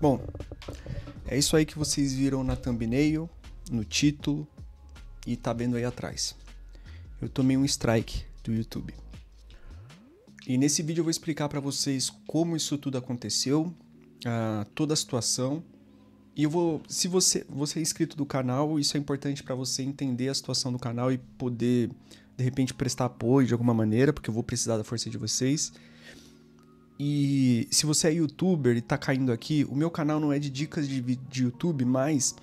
Bom, é isso aí que vocês viram na thumbnail, no título e tá vendo aí atrás. Eu tomei um strike do YouTube. E nesse vídeo eu vou explicar para vocês como isso tudo aconteceu, ah, toda a situação. E eu vou, se você, você é inscrito do canal, isso é importante para você entender a situação do canal e poder de repente prestar apoio de alguma maneira, porque eu vou precisar da força de vocês. E se você é youtuber e tá caindo aqui, o meu canal não é de dicas de, de YouTube, mas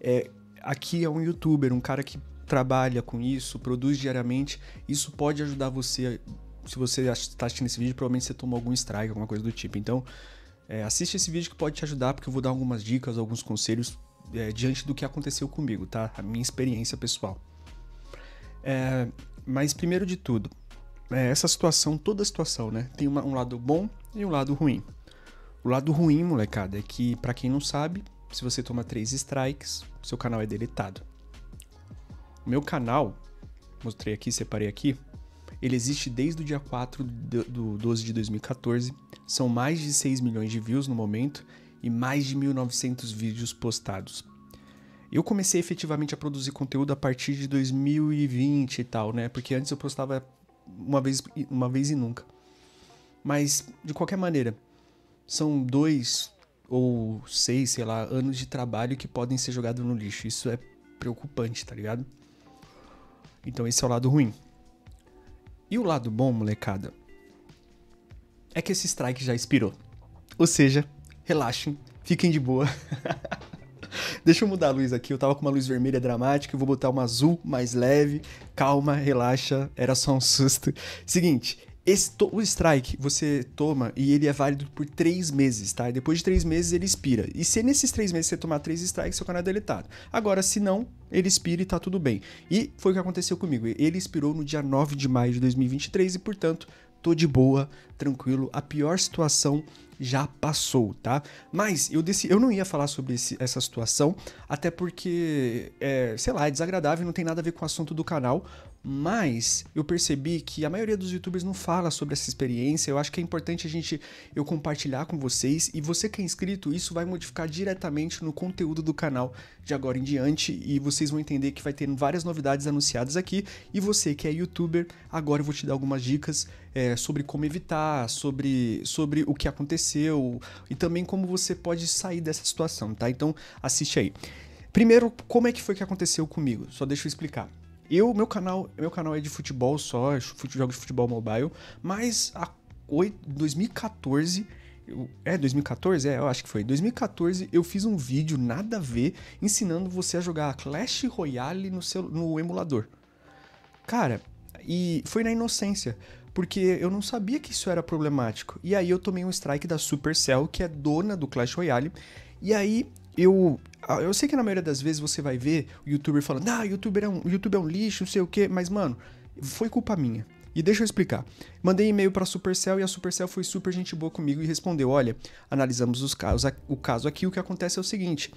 é, aqui é um youtuber, um cara que trabalha com isso, produz diariamente. Isso pode ajudar você. Se você está assistindo esse vídeo, provavelmente você tomou algum strike, alguma coisa do tipo. Então, é, assiste esse vídeo que pode te ajudar, porque eu vou dar algumas dicas, alguns conselhos é, diante do que aconteceu comigo, tá? A minha experiência pessoal. É, mas primeiro de tudo, é, essa situação, toda situação, né? Tem uma, um lado bom e o lado ruim. O lado ruim, molecada, é que, para quem não sabe, se você toma três strikes, seu canal é deletado. O meu canal, mostrei aqui, separei aqui, ele existe desde o dia 4 do, do 12 de 2014, são mais de 6 milhões de views no momento e mais de 1.900 vídeos postados. Eu comecei efetivamente a produzir conteúdo a partir de 2020 e tal, né? Porque antes eu postava uma vez, uma vez e nunca. Mas, de qualquer maneira, são dois ou seis, sei lá, anos de trabalho que podem ser jogados no lixo. Isso é preocupante, tá ligado? Então, esse é o lado ruim. E o lado bom, molecada, é que esse strike já expirou. Ou seja, relaxem, fiquem de boa. Deixa eu mudar a luz aqui. Eu tava com uma luz vermelha dramática, eu vou botar uma azul mais leve. Calma, relaxa, era só um susto. Seguinte, esse, o strike você toma e ele é válido por três meses, tá? depois de três meses ele expira. E se nesses três meses você tomar três strikes, seu canal é deletado. Agora, se não, ele expira e tá tudo bem. E foi o que aconteceu comigo. Ele expirou no dia 9 de maio de 2023 e, portanto, tô de boa, tranquilo, a pior situação já passou, tá? Mas eu decidi, eu não ia falar sobre esse, essa situação, até porque, é, sei lá, é desagradável, não tem nada a ver com o assunto do canal. Mas eu percebi que a maioria dos youtubers não fala sobre essa experiência. Eu acho que é importante a gente eu compartilhar com vocês. E você que é inscrito, isso vai modificar diretamente no conteúdo do canal de agora em diante. E vocês vão entender que vai ter várias novidades anunciadas aqui. E você que é youtuber, agora eu vou te dar algumas dicas é, sobre como evitar falar sobre, sobre o que aconteceu e também como você pode sair dessa situação, tá? Então assiste aí. Primeiro, como é que foi que aconteceu comigo? Só deixa eu explicar. Eu, meu canal, meu canal é de futebol só, jogos de futebol mobile, mas a 8, 2014 é 2014? É, eu acho que foi. 2014 eu fiz um vídeo nada a ver ensinando você a jogar Clash Royale no, seu, no emulador. Cara, e foi na inocência, porque eu não sabia que isso era problemático. E aí eu tomei um strike da Supercell, que é dona do Clash Royale, e aí eu ah, eu sei que na maioria das vezes você vai ver o youtuber falando: "Ah, youtuber é um, YouTube é um lixo, não sei o quê", mas mano, foi culpa minha. E deixa eu explicar. Mandei e-mail para a Supercell e a Supercell foi super gente boa comigo e respondeu: Olha, analisamos os casos, o caso aqui. O que acontece é o seguinte: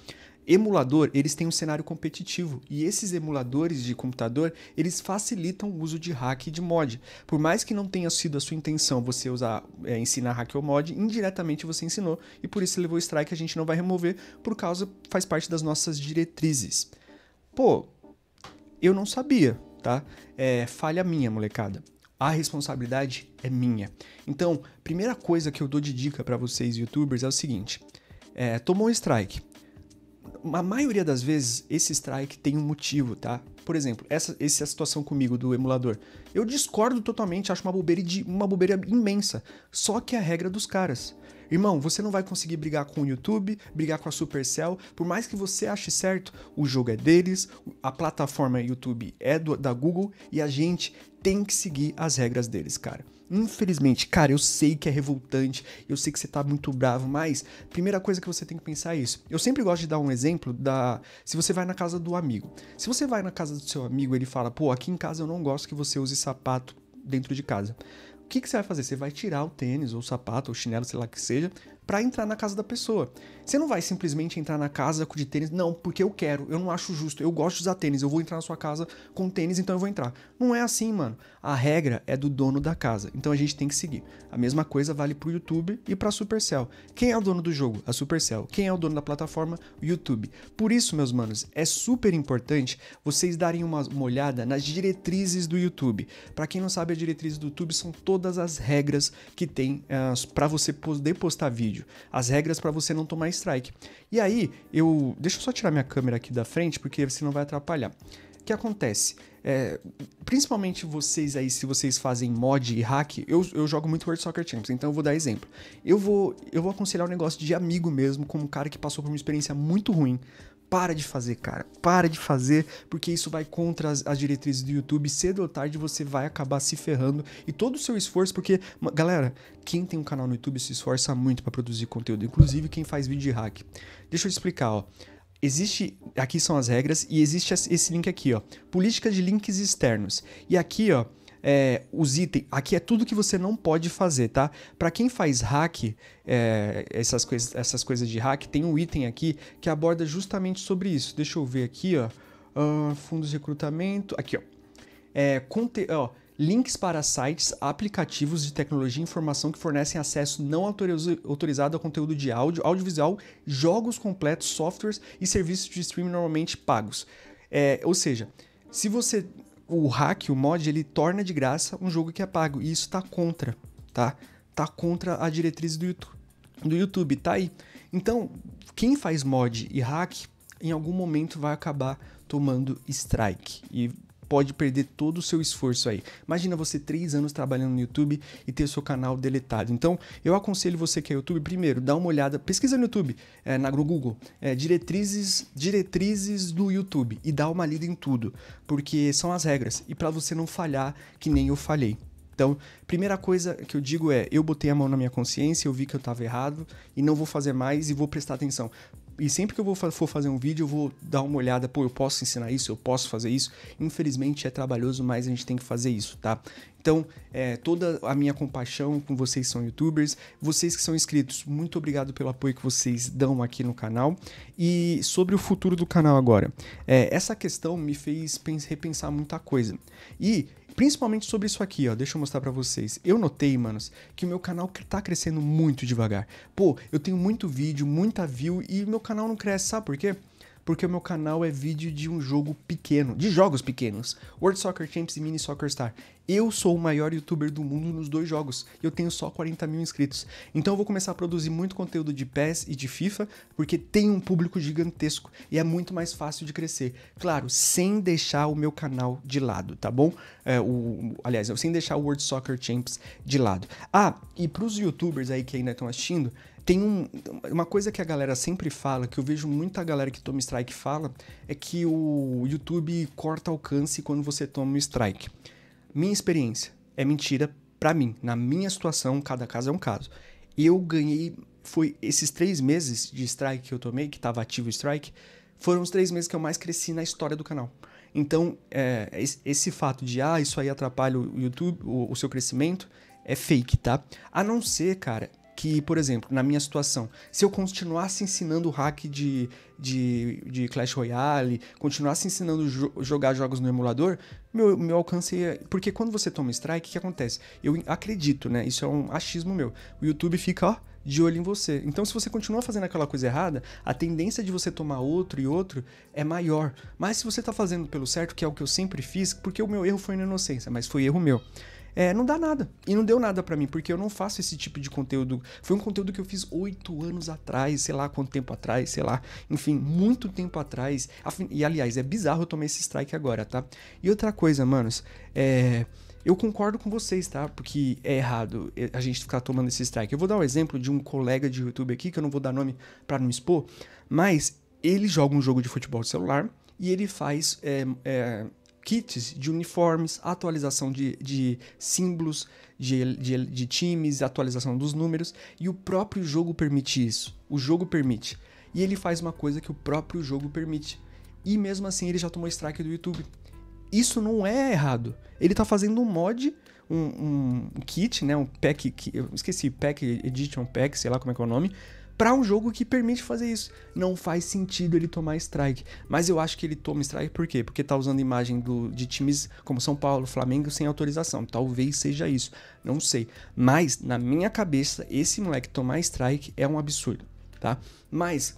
emulador, eles têm um cenário competitivo e esses emuladores de computador, eles facilitam o uso de hack e de mod. Por mais que não tenha sido a sua intenção você usar, é, ensinar hack ou mod, indiretamente você ensinou e por isso levou strike a gente não vai remover por causa faz parte das nossas diretrizes. Pô, eu não sabia, tá? É falha minha, molecada. A responsabilidade é minha. Então, primeira coisa que eu dou de dica para vocês youtubers é o seguinte: é, tomou um strike, a maioria das vezes esse strike tem um motivo, tá? Por exemplo, essa, essa é a situação comigo do emulador. Eu discordo totalmente, acho uma bobeira, uma bobeira imensa. Só que é a regra dos caras. Irmão, você não vai conseguir brigar com o YouTube, brigar com a Supercell, por mais que você ache certo, o jogo é deles, a plataforma YouTube é do, da Google e a gente tem que seguir as regras deles, cara. Infelizmente, cara, eu sei que é revoltante, eu sei que você tá muito bravo, mas primeira coisa que você tem que pensar é isso. Eu sempre gosto de dar um exemplo da se você vai na casa do amigo. Se você vai na casa do seu amigo, ele fala: "Pô, aqui em casa eu não gosto que você use sapato dentro de casa" que, que você vai fazer? Você vai tirar o tênis, ou o sapato, ou o chinelo, sei lá que seja, para entrar na casa da pessoa. Você não vai simplesmente entrar na casa de tênis, não, porque eu quero, eu não acho justo, eu gosto de usar tênis, eu vou entrar na sua casa com tênis, então eu vou entrar. Não é assim, mano. A regra é do dono da casa, então a gente tem que seguir. A mesma coisa vale pro YouTube e pra Supercell. Quem é o dono do jogo? A Supercell. Quem é o dono da plataforma? O YouTube. Por isso, meus manos, é super importante vocês darem uma, uma olhada nas diretrizes do YouTube. Para quem não sabe, as diretrizes do YouTube são todas as regras que tem uh, ah, para você poder postar vídeo vídeo, as regras para você não tomar strike. E aí, eu. Deixa eu só tirar minha câmera aqui da frente, porque você não vai atrapalhar. O que acontece? É, principalmente vocês aí, se vocês fazem mod e hack, eu, eu jogo muito World Soccer Champions, então eu vou dar exemplo. Eu vou, eu vou aconselhar um negócio de amigo mesmo, como um cara que passou por uma experiência muito ruim, para de fazer, cara. Para de fazer, porque isso vai contra as, as, diretrizes do YouTube. Cedo ou tarde você vai acabar se ferrando. E todo o seu esforço, porque, galera, quem tem um canal no YouTube se esforça muito para produzir conteúdo, inclusive quem faz vídeo de hack. Deixa eu te explicar, ó. Existe, aqui são as regras e existe esse link aqui, ó. Política de links externos. E aqui, ó, é, os itens. Aqui é tudo que você não pode fazer, tá? Para quem faz hack, é, essas, coisas essas coisas de hack, tem um item aqui que aborda justamente sobre isso. Deixa eu ver aqui, ó. Uh, fundos de recrutamento. Aqui, ó. É, conte ó links para sites, aplicativos de tecnologia e informação que fornecem acesso não autorizado a conteúdo de áudio, audiovisual, jogos completos, softwares e serviços de streaming normalmente pagos. É, ou seja, se você o hack, o mod, ele torna de graça um jogo que é pago. E isso tá contra, tá? Tá contra a diretriz do YouTube, do YouTube tá aí. Então, quem faz mod e hack, em algum momento vai acabar tomando strike. E pode perder todo o seu esforço aí. Imagina você três anos trabalhando no YouTube e ter o seu canal deletado. Então, eu aconselho você que é YouTube, primeiro, dá uma olhada, pesquisa no YouTube, é, na Google, é, diretrizes, diretrizes do YouTube e dá uma lida em tudo, porque são as regras e para você não falhar que nem eu falhei. Então, primeira coisa que eu digo é: eu botei a mão na minha consciência, eu vi que eu estava errado e não vou fazer mais e vou prestar atenção e sempre que eu for fazer um vídeo, eu vou dar uma olhada, pô, eu posso ensinar isso, eu posso fazer isso. Infelizmente é trabalhoso, mas a gente tem que fazer isso, tá? Então, é, toda a minha compaixão com vocês que são youtubers, vocês que são inscritos, muito obrigado pelo apoio que vocês dão aqui no canal. E sobre o futuro do canal agora, é, essa questão me fez repensar muita coisa. E Principalmente sobre isso aqui, ó. Deixa eu mostrar para vocês. Eu notei, manos, que o meu canal tá crescendo muito devagar. Pô, eu tenho muito vídeo, muita view e meu canal não cresce, sabe por quê? porque o meu canal é vídeo de um jogo pequeno, de jogos pequenos, World Soccer Champs e Mini Soccer Star. Eu sou o maior youtuber do mundo nos dois jogos e eu tenho só 40 mil inscritos. Então eu vou começar a produzir muito conteúdo de PES e de FIFA, porque tem um público gigantesco e é muito mais fácil de crescer. Claro, sem deixar o meu canal de lado, tá bom? É, o, aliás, sem deixar o World Soccer Champs de lado. Ah, e para os youtubers aí que ainda estão assistindo, tem um, uma coisa que a galera sempre fala, que eu vejo muita galera que toma strike fala, é que o YouTube corta alcance quando você toma um strike. Minha experiência é mentira para mim. Na minha situação, cada caso é um caso. Eu ganhei, foi esses três meses de strike que eu tomei, que estava ativo o strike, foram os três meses que eu mais cresci na história do canal. Então, é, esse fato de, ah, isso aí atrapalha o YouTube, o, o seu crescimento, é fake, tá? A não ser, cara, que, por exemplo, na minha situação, se eu continuasse ensinando o hack de, de, de Clash Royale, continuasse ensinando jo jogar jogos no emulador, meu, meu alcance ia... Porque quando você toma strike, o que acontece? Eu acredito, né? Isso é um achismo meu. O YouTube fica, ó, de olho em você. Então, se você continua fazendo aquela coisa errada, a tendência de você tomar outro e outro é maior. Mas se você tá fazendo pelo certo, que é o que eu sempre fiz, porque o meu erro foi na inocência, mas foi erro meu. É, não dá nada. E não deu nada para mim, porque eu não faço esse tipo de conteúdo. Foi um conteúdo que eu fiz oito anos atrás, sei lá quanto tempo atrás, sei lá. Enfim, muito tempo atrás. E aliás, é bizarro eu tomar esse strike agora, tá? E outra coisa, manos, é. Eu concordo com vocês, tá? Porque é errado é, a gente ficar tomando esse strike. Eu vou dar um exemplo de um colega de YouTube aqui, que eu não vou dar nome para não expor, mas ele joga um jogo de futebol de celular e ele faz é, é, kits de uniformes, atualização de, de símbolos de, de, de times, atualização dos números, e o próprio jogo permite isso. O jogo permite. E ele faz uma coisa que o próprio jogo permite. E mesmo assim ele já tomou strike do YouTube. Isso não é errado. Ele tá fazendo um mod um, um, kit, né? Um pack. eu Esqueci, pack, edition pack, sei lá como é que é o nome para um jogo que permite fazer isso. Não faz sentido ele tomar strike. Mas eu acho que ele toma strike por quê? Porque tá usando imagem do, de times como São Paulo, Flamengo sem autorização. Talvez seja isso. Não sei. Mas, na minha cabeça, esse moleque tomar strike é um absurdo, tá? Mas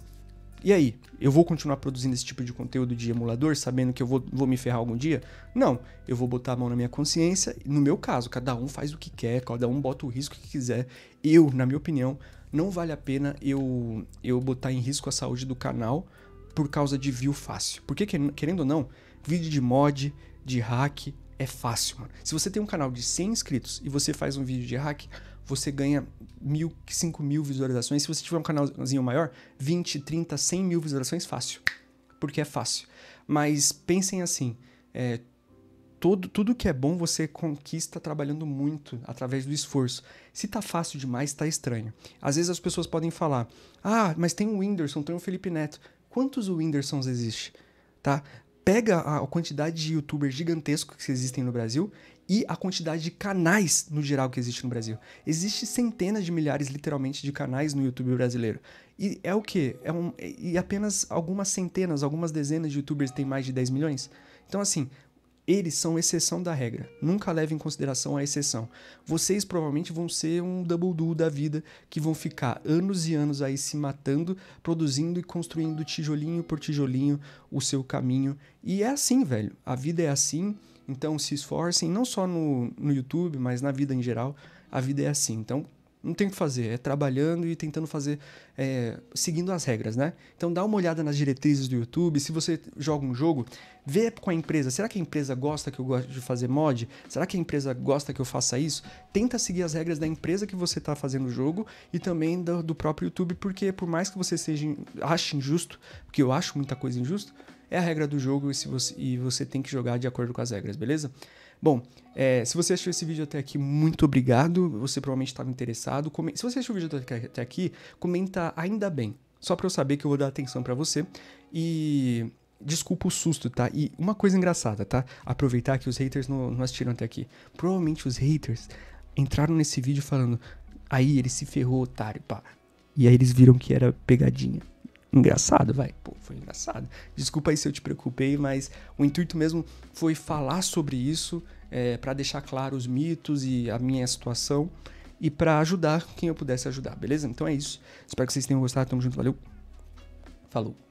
e aí, eu vou continuar produzindo esse tipo de conteúdo de emulador, sabendo que eu vou, vou me ferrar algum dia? Não, eu vou botar a mão na minha consciência, no meu caso, cada um faz o que quer, cada um bota o risco que quiser. Eu, na minha opinião, não vale a pena eu, eu botar em risco a saúde do canal por causa de view fácil. Porque, querendo ou não, vídeo de mod, de hack, é fácil, mano. Se você tem um canal de 100 inscritos e você faz um vídeo de hack, você ganha mil, cinco mil visualizações. Se você tiver um canalzinho maior, 20, 30, 100 mil visualizações, fácil. Porque é fácil. Mas pensem assim, é, todo, tudo que é bom você conquista trabalhando muito através do esforço. Se tá fácil demais, tá estranho. Às vezes as pessoas podem falar, ah, mas tem o Whindersson, tem o Felipe Neto. Quantos Whindersons existe? Tá? Pega a quantidade de youtubers gigantescos que existem no Brasil e a quantidade de canais no geral que existe no Brasil. Existem centenas de milhares, literalmente, de canais no YouTube brasileiro. E é o quê? É um, é, e apenas algumas centenas, algumas dezenas de youtubers têm mais de 10 milhões? Então, assim, eles são exceção da regra. Nunca leve em consideração a exceção. Vocês provavelmente vão ser um double duo da vida que vão ficar anos e anos aí se matando, produzindo e construindo tijolinho por tijolinho o seu caminho. E é assim, velho. A vida é assim. Então se esforcem, não só no, no YouTube, mas na vida em geral. A vida é assim. Então não tem o que fazer, é trabalhando e tentando fazer, é, seguindo as regras, né? Então dá uma olhada nas diretrizes do YouTube. Se você joga um jogo, vê com a empresa. Será que a empresa gosta que eu gosto de fazer mod? Será que a empresa gosta que eu faça isso? Tenta seguir as regras da empresa que você está fazendo o jogo e também do, do próprio YouTube, porque por mais que você seja ache injusto, porque eu acho muita coisa injusta, é a regra do jogo e, se você, e você tem que jogar de acordo com as regras, beleza? Bom, é, se você achou esse vídeo até aqui, muito obrigado. Você provavelmente estava interessado. Come... Se você achou o vídeo até aqui, comenta ainda bem. Só para eu saber que eu vou dar atenção para você. E desculpa o susto, tá? E uma coisa engraçada, tá? Aproveitar que os haters não, não assistiram até aqui. Provavelmente os haters entraram nesse vídeo falando: aí ele se ferrou, otário, pá. E aí eles viram que era pegadinha engraçado, vai. Pô, foi engraçado. Desculpa aí se eu te preocupei, mas o intuito mesmo foi falar sobre isso, é, para deixar claro os mitos e a minha situação e para ajudar quem eu pudesse ajudar, beleza? Então é isso. Espero que vocês tenham gostado. Tamo junto, valeu. Falou.